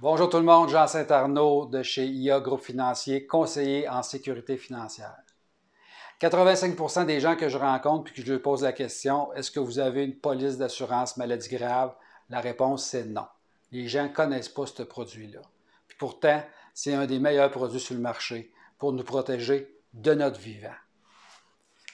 Bonjour tout le monde, Jean Saint-Arnaud de chez IA Groupe Financier, conseiller en sécurité financière. 85 des gens que je rencontre puis que je leur pose la question est-ce que vous avez une police d'assurance maladie grave La réponse c'est non. Les gens ne connaissent pas ce produit-là. Puis pourtant, c'est un des meilleurs produits sur le marché pour nous protéger de notre vivant.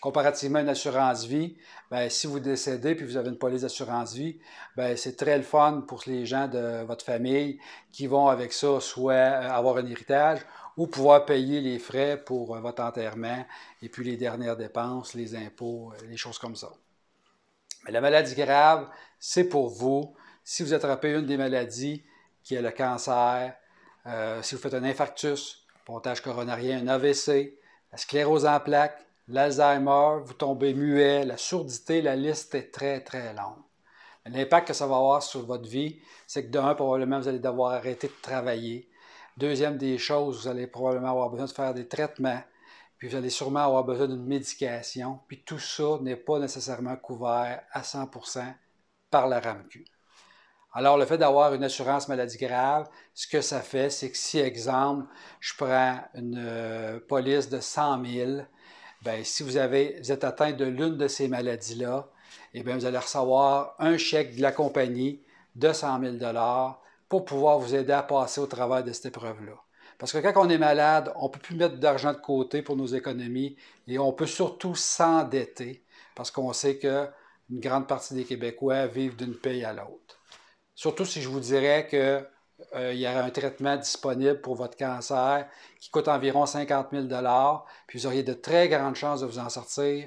Comparativement à une assurance vie, ben, si vous décédez puis vous avez une police d'assurance vie, ben, c'est très le fun pour les gens de votre famille qui vont avec ça soit euh, avoir un héritage ou pouvoir payer les frais pour euh, votre enterrement et puis les dernières dépenses, les impôts, euh, les choses comme ça. Mais la maladie grave, c'est pour vous. Si vous attrapez une des maladies qui est le cancer, si vous faites un infarctus, pontage coronarien, un AVC, la sclérose en plaques, l'Alzheimer, vous tombez muet, la sourdité, la liste est très, très longue. L'impact que ça va avoir sur votre vie, c'est que d'un, probablement, vous allez devoir arrêter de travailler. Deuxième des choses, vous allez probablement avoir besoin de faire des traitements, puis vous allez sûrement avoir besoin d'une médication, puis tout ça n'est pas nécessairement couvert à 100% par la RAMQ. Alors, le fait d'avoir une assurance maladie grave, ce que ça fait, c'est que si, exemple, je prends une euh, police de 100 000, ben, si vous, êtes atteint de l'une de ces maladies-là, eh bien, vous allez recevoir un chèque de la compagnie de 100 000 pour pouvoir vous aider à passer au travers de cette épreuve-là. Parce que quand on est malade, on ne peut plus mettre d'argent de côté pour nos économies et on peut surtout s'endetter parce qu'on sait qu'une grande partie des Québécois vivent d'une paye à l'autre. Surtout si je vous dirais que euh, il y a un traitement disponible pour votre cancer qui coûte environ 50 000 puis vous auriez de très grandes chances de vous en sortir.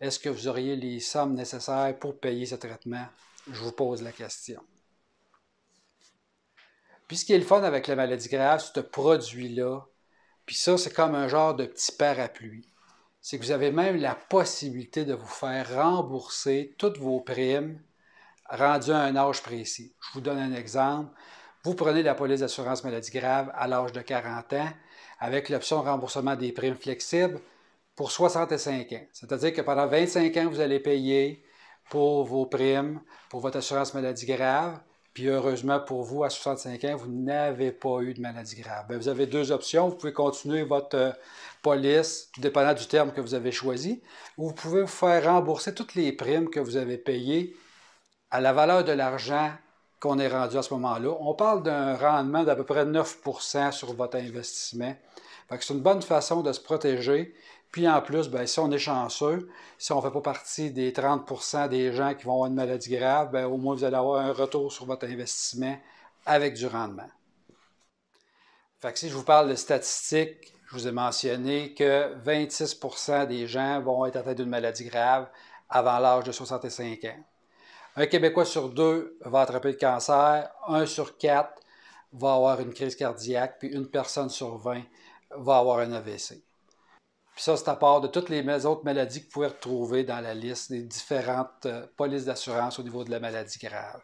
Est-ce que vous auriez les sommes nécessaires pour payer ce traitement? Je vous pose la question. Puis ce qui est le fun avec la maladie grave, ce produit-là, puis ça, c'est comme un genre de petit parapluie. C'est que vous avez même la possibilité de vous faire rembourser toutes vos primes rendues à un âge précis. Je vous donne un exemple. Vous prenez la police d'assurance maladie grave à l'âge de 40 ans avec l'option remboursement des primes flexibles pour 65 ans. C'est-à-dire que pendant 25 ans, vous allez payer pour vos primes, pour votre assurance maladie grave. Puis heureusement pour vous, à 65 ans, vous n'avez pas eu de maladie grave. Ben, vous avez deux options. Vous pouvez continuer votre euh, police, dépendant du terme que vous avez choisi, ou vous pouvez vous faire rembourser toutes les primes que vous avez payées à la valeur de l'argent qu'on est rendu à ce moment-là. On parle d'un rendement d'à peu près 9 sur votre investissement. c'est une bonne façon de se protéger. Puis en plus, ben, si on est chanceux, si on ne fait pas partie des 30 des gens qui vont avoir une maladie grave, ben, au moins vous allez avoir un retour sur votre investissement avec du rendement. Fait si je vous parle de statistiques, je vous ai mentionné que 26 des gens vont être atteints d'une maladie grave avant l'âge de 65 ans. Un Québécois sur deux va attraper le cancer, un sur quatre va avoir une crise cardiaque, puis une personne sur 20 va avoir un AVC. Puis ça, c'est à part de toutes les autres maladies que vous pouvez retrouver dans la liste des différentes euh, polices d'assurance au niveau de la maladie grave.